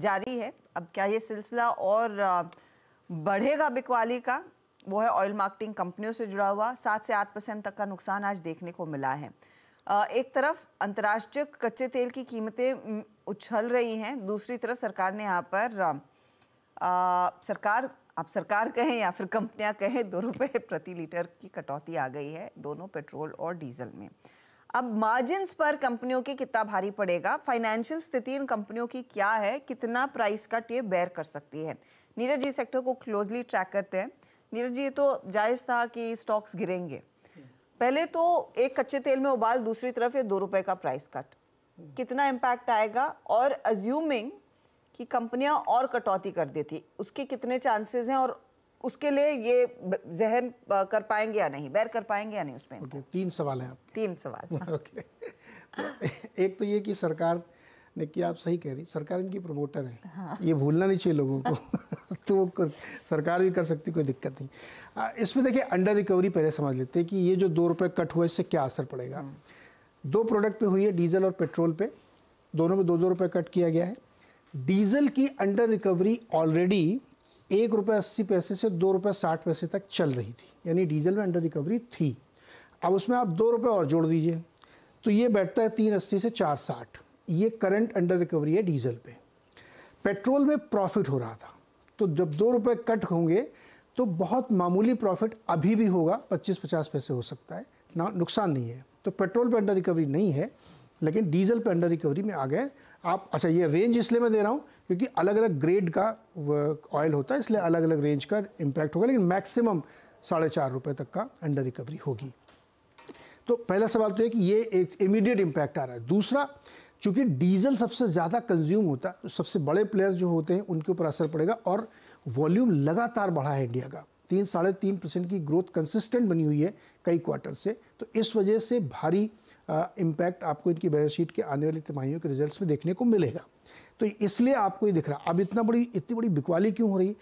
जारी है अब क्या ये सिलसिला और बढ़ेगा बिकवाली का वो है ऑयल मार्केटिंग कंपनियों से जुड़ा हुआ सात से आठ परसेंट तक का नुकसान आज देखने को मिला है एक तरफ अंतर्राष्ट्रीय कच्चे तेल की कीमतें उछल रही हैं दूसरी तरफ सरकार ने यहाँ पर आ, सरकार आप सरकार कहें या फिर कंपनियां कहें दो रुपये प्रति लीटर की कटौती आ गई है दोनों पेट्रोल और डीजल में अब मार्जिन पर कंपनियों के कितना भारी पड़ेगा फाइनेंशियल स्थिति इन कंपनियों की क्या है कितना प्राइस कट ये बेयर कर सकती है नीरज जी सेक्टर को क्लोजली ट्रैक करते हैं नीरज जी तो जायज़ था कि स्टॉक्स गिरेंगे पहले तो एक कच्चे तेल में उबाल दूसरी तरफ ये दो रुपए का प्राइस कट कितना इम्पैक्ट आएगा और अज्यूमिंग कि कंपनियां और कटौती कर देती उसके कितने चांसेस हैं और उसके लिए ये जहन कर पाएंगे या नहीं बैर कर पाएंगे या नहीं उसमें okay, तीन सवाल हैं आपके तीन सवाल हाँ। ओके एक तो ये कि सरकार ने किया आप सही कह रही सरकार इनकी प्रमोटर है हाँ। ये भूलना नहीं चाहिए लोगों को तो वो कर, सरकार भी कर सकती कोई दिक्कत नहीं इसमें देखिए अंडर रिकवरी पहले समझ लेते हैं कि ये जो दो रुपये कट हुआ इससे क्या असर पड़ेगा हम्म। दो प्रोडक्ट पे हुई है डीजल और पेट्रोल पे दोनों में दो दो रुपये कट किया गया है डीजल की अंडर रिकवरी ऑलरेडी एक रुपये अस्सी पैसे से दो रुपये साठ पैसे तक चल रही थी यानी डीजल में अंडर रिकवरी थी अब उसमें आप दो रुपये और जोड़ दीजिए तो ये बैठता है तीन अस्सी से चार साठ ये करंट अंडर रिकवरी है डीजल पे पेट्रोल में प्रॉफिट हो रहा था तो जब दो रुपये कट होंगे तो बहुत मामूली प्रॉफिट अभी भी होगा पच्चीस पचास पैसे हो सकता है ना नुकसान नहीं है तो पेट्रोल पर अंडर रिकवरी नहीं है लेकिन डीजल पर अंडर रिकवरी में आ गए आप अच्छा ये रेंज इसलिए मैं दे रहा हूँ क्योंकि अलग अलग ग्रेड का ऑयल होता है इसलिए अलग अलग रेंज का इम्पैक्ट होगा लेकिन मैक्सिमम साढ़े चार रुपये तक का अंडर रिकवरी होगी तो पहला सवाल तो है कि ये एक इमीडिएट इम्पैक्ट आ रहा है दूसरा चूँकि डीजल सबसे ज़्यादा कंज्यूम होता है सबसे बड़े प्लेयर जो होते हैं उनके ऊपर असर पड़ेगा और वॉल्यूम लगातार बढ़ा है इंडिया का तीन साढ़े तीन परसेंट की ग्रोथ कंसिस्टेंट बनी हुई है कई क्वार्टर से तो इस वजह से भारी इम्पैक्ट आपको इनकी बैलेंस शीट के आने वाली तिमाहियों के रिजल्ट्स में देखने को मिलेगा तो इसलिए आपको ये दिख रहा अब इतना बड़ी इतनी बड़ी बिकवाली क्यों हो रही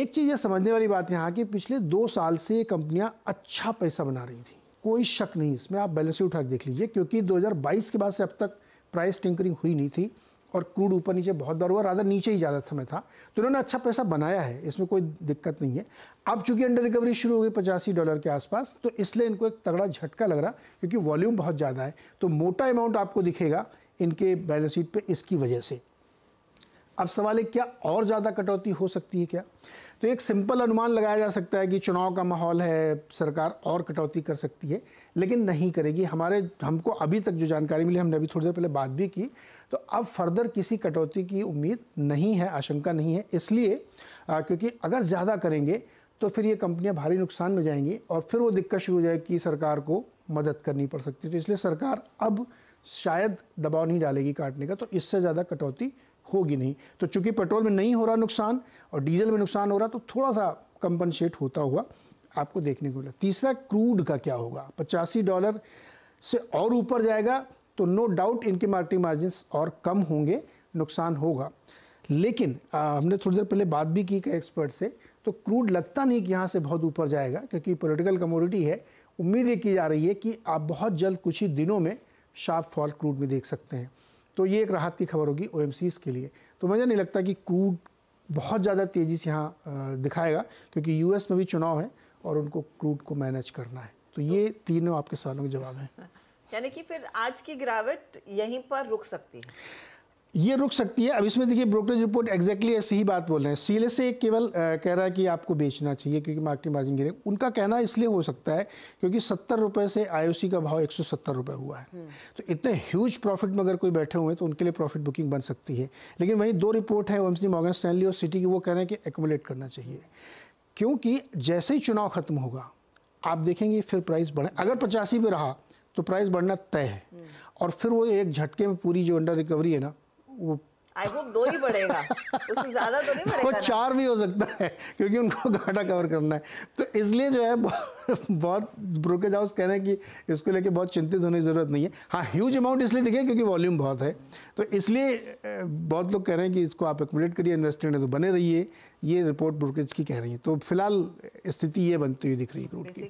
एक चीज़ ये समझने वाली बात यहाँ कि पिछले दो साल से ये कंपनियाँ अच्छा पैसा बना रही थी कोई शक नहीं इसमें आप बैलेंस शीट उठा के देख लीजिए क्योंकि 2022 के बाद से अब तक प्राइस टिंकरिंग हुई नहीं थी और क्रूड ऊपर नीचे बहुत बार हुआ राधा नीचे ही ज़्यादा समय था तो उन्होंने अच्छा पैसा बनाया है इसमें कोई दिक्कत नहीं है अब चूंकि अंडर रिकवरी शुरू हो गई पचासी डॉलर के आसपास तो इसलिए इनको एक तगड़ा झटका लग रहा क्योंकि वॉल्यूम बहुत ज़्यादा है तो मोटा अमाउंट आपको दिखेगा इनके बैलेंस शीट पर इसकी वजह से अब सवाल है क्या और ज़्यादा कटौती हो सकती है क्या तो एक सिंपल अनुमान लगाया जा सकता है कि चुनाव का माहौल है सरकार और कटौती कर सकती है लेकिन नहीं करेगी हमारे हमको अभी तक जो जानकारी मिली हमने अभी थोड़ी देर पहले बात भी की तो अब फर्दर किसी कटौती की उम्मीद नहीं है आशंका नहीं है इसलिए क्योंकि अगर ज़्यादा करेंगे तो फिर ये कंपनियां भारी नुकसान में जाएंगी और फिर वो दिक्कत शुरू हो जाएगी कि सरकार को मदद करनी पड़ सकती है तो इसलिए सरकार अब शायद दबाव नहीं डालेगी काटने का तो इससे ज़्यादा कटौती होगी नहीं तो चूंकि पेट्रोल में नहीं हो रहा नुकसान और डीजल में नुकसान हो रहा तो थोड़ा सा कंपनसेट होता हुआ आपको देखने को मिला तीसरा क्रूड का क्या होगा पचासी डॉलर से और ऊपर जाएगा तो नो डाउट इनके मार्केटिंग मार्जिन और कम होंगे नुकसान होगा लेकिन आ, हमने थोड़ी देर पहले बात भी की एक्सपर्ट से तो क्रूड लगता नहीं कि यहाँ से बहुत ऊपर जाएगा क्योंकि पॉलिटिकल कमोडिटी है उम्मीद ये की जा रही है कि आप बहुत जल्द कुछ ही दिनों में शार्प फॉल क्रूड में देख सकते हैं तो ये एक राहत की खबर होगी ओ के लिए तो मुझे नहीं लगता कि क्रूड बहुत ज़्यादा तेज़ी से यहाँ दिखाएगा क्योंकि यूएस में भी चुनाव है और उनको क्रूड को मैनेज करना है तो ये तीनों आपके सवालों के जवाब हैं यानी कि फिर आज की गिरावट यहीं पर रुक सकती है ये रुक सकती है अब इसमें देखिए ब्रोकरेज रिपोर्ट एग्जैक्टली ऐसी ही बात बोल रहे हैं सीले से केवल कह रहा है कि आपको बेचना चाहिए क्योंकि मार्केटिंग मार्जिन गिरे उनका कहना इसलिए हो सकता है क्योंकि सत्तर रुपये से आईओसी का भाव एक सौ हुआ है हम्म। तो इतने ह्यूज प्रॉफिट में अगर कोई बैठे हुए हैं तो उनके लिए प्रॉफिट बुकिंग बन सकती है लेकिन वहीं दो रिपोर्ट है ओ मॉर्गन स्टैनली और सिटी की वो कह रहे हैं कि एकोमोडेट करना चाहिए क्योंकि जैसे ही चुनाव खत्म होगा आप देखेंगे फिर प्राइस बढ़े अगर पचासी पे रहा तो प्राइस बढ़ना तय है और फिर वो एक झटके में पूरी जो अंडर रिकवरी है ना वो आई होप दो ही बढ़ेगा उससे ज्यादा तो नहीं बढ़ेगा चार भी हो सकता है क्योंकि उनको घाटा कवर करना है तो इसलिए जो है बहुत ब्रोकेज हाउस कह रहे हैं कि इसको लेके बहुत चिंतित होने की ज़रूरत नहीं है हाँ ह्यूज अमाउंट इसलिए दिखे क्योंकि वॉल्यूम बहुत है तो इसलिए बहुत लोग कह रहे हैं कि इसको आप एकोमोडेट करिए इन्वेस्टर ने तो बने रहिए ये रिपोर्ट ब्रोकेज की कह रही है तो फिलहाल स्थिति ये बनती हुई दिख रही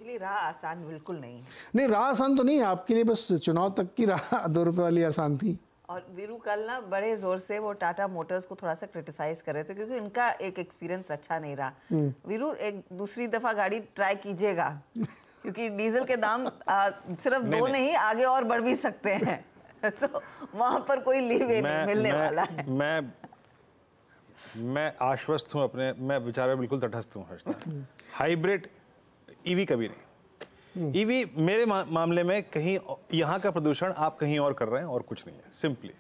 है राह आसान बिल्कुल नहीं नहीं राह आसान तो नहीं आपके लिए बस चुनाव तक की राह दो रुपये वाली आसान थी और वीरू कल ना बड़े ज़ोर से वो टाटा मोटर्स को थोड़ा सा क्रिटिसाइज़ कर रहे थे क्योंकि इनका एक एक्सपीरियंस अच्छा नहीं रहा हम्म। वीरू एक दूसरी दफ़ा गाड़ी ट्राई कीजिएगा क्योंकि डीजल के दाम आ, सिर्फ दो नहीं, नहीं आगे और बढ़ भी सकते हैं तो वहां पर कोई लीवे नहीं मिलने मैं, वाला है मैं मैं आश्वस्त हूँ अपने मैं विचार बिल्कुल तटस्थ हूँ हाइब्रिड हम्म। ईवी e कभी नहीं ईवी मेरे मा, मामले में कहीं यहाँ का प्रदूषण आप कहीं और कर रहे हैं और कुछ नहीं है सिंपली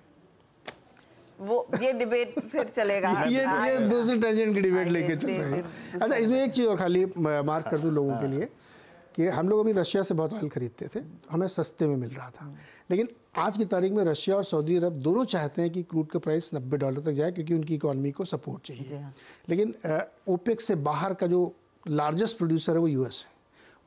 वो ये डिबेट फिर चलेगा ये ये दूसरी टेंजेंट की डिबेट लेके चल रहे हैं अच्छा इसमें एक चीज़ और खाली मार्क कर दूँ लोगों के हाँ। लिए कि हम लोग अभी रशिया से बहुत ऑयल खरीदते थे हमें सस्ते में मिल रहा था लेकिन आज की तारीख में रशिया और सऊदी अरब दोनों चाहते हैं कि क्रूड का प्राइस 90 डॉलर तक जाए क्योंकि उनकी इकोनॉमी को सपोर्ट चाहिए हाँ। लेकिन ओपेक से बाहर का जो लार्जेस्ट प्रोड्यूसर है वो यूएस है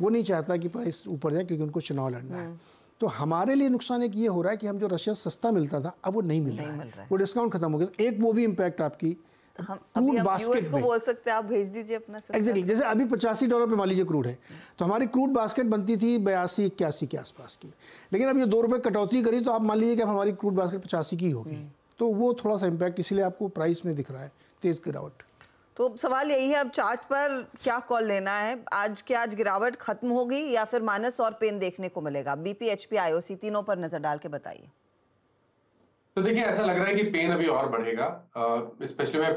वो नहीं चाहता कि प्राइस ऊपर जाए क्योंकि उनको चुनाव लड़ना है हम्म। तो हमारे लिए नुकसान एक ये हो रहा है कि हम जो रशिया सस्ता मिलता था अब वो नहीं मिल रहा है वो डिस्काउंट खत्म हो गया एक वो भी इम्पैक्ट आपकी क्रूड तो बास्केट को बोल सकते हैं आप भेज दीजिए अपना एग्जैक्टली जैसे अभी पचासी डॉलर पे मान लीजिए क्रूड है हम्म। तो हमारी क्रूड बास्केट बनती थी बयासी इक्यासी के आसपास की लेकिन अब ये दो रुपये कटौती करी तो आप मान लीजिए कि हमारी क्रूड बास्केट पचासी की होगी हम्म। तो वो थोड़ा सा इम्पैक्ट इसीलिए आपको प्राइस में दिख रहा है तेज़ गिरावट तो सवाल यही है अब चार्ट पर क्या कॉल लेना है आज के आज गिरावट खत्म होगी या फिर माइनस और पेन देखने को मिलेगा बीपी एचपी आईओसी तीनों पर नजर डाल के बताइए तो देखिए ऐसा लग रहा है कि पेन अभी और बढ़ेगा स्पेशली मैं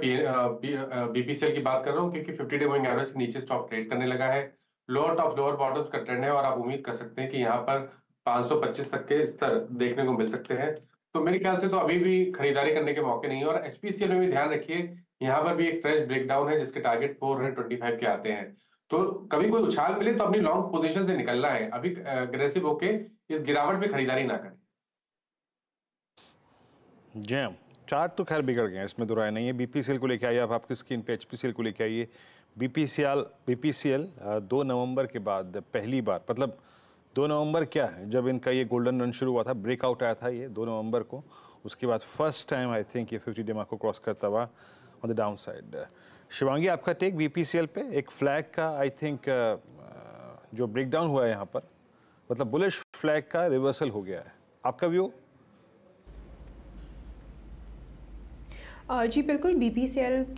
बीपी सेल की बात कर रहा हूँ क्योंकि 50 डे मोइंग एवरेज के नीचे स्टॉक ट्रेड करने लगा है लोअर टॉप लोअर बॉटम्स का ट्रेंड है और आप उम्मीद कर सकते हैं कि यहाँ पर 525 तक के स्तर देखने को मिल सकते हैं तो मेरे ख्याल से तो अभी भी खरीदारी करने के मौके नहीं है और एचपीसीएल में भी ध्यान रखिए यहाँ पर भी एक फ्रेश ब्रेकडाउन है जिसके टारगेट फोर के आते हैं तो कभी कोई उछाल मिले तो अपनी लॉन्ग पोजिशन से निकलना है अभी अग्रेसिव होके इस गिरावट में खरीदारी ना करें जैम हाँ, चार्ट तो खैर बिगड़ गए इसमें दो तो राय नहीं है बीपीसीएल को लेके आइए आप आपकी स्क्रीन पे एचपीसीएल को लेके आइए बीपीसीएल बीपीसीएल दो नवंबर के बाद पहली बार मतलब दो नवंबर क्या है जब इनका ये गोल्डन रन शुरू हुआ था ब्रेकआउट आया था ये दो नवंबर को उसके बाद फर्स्ट टाइम आई थिंक ये फिफ्टी डे मार्क को क्रॉस करता हुआ on the down side Shivangi आपका टेक बी पे एक फ्लैग का आई थिंक जो ब्रेकडाउन हुआ है यहाँ पर मतलब बुलिश फ्लैग का रिवर्सल हो गया है आपका व्यू जी बिल्कुल बी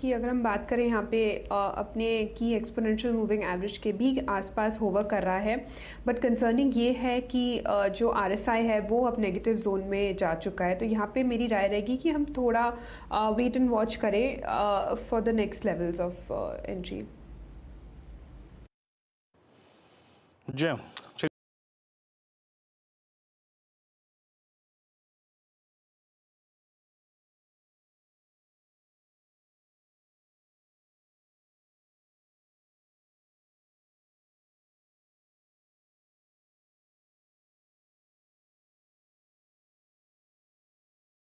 की अगर हम बात करें यहाँ पे अपने की एक्सपोनेंशियल मूविंग एवरेज के भी आसपास होवर कर रहा है बट कंसर्निंग ये है कि जो आर है वो अब नेगेटिव जोन में जा चुका है तो यहाँ पे मेरी राय रहेगी कि हम थोड़ा वेट एंड वॉच करें for the next levels of entry ji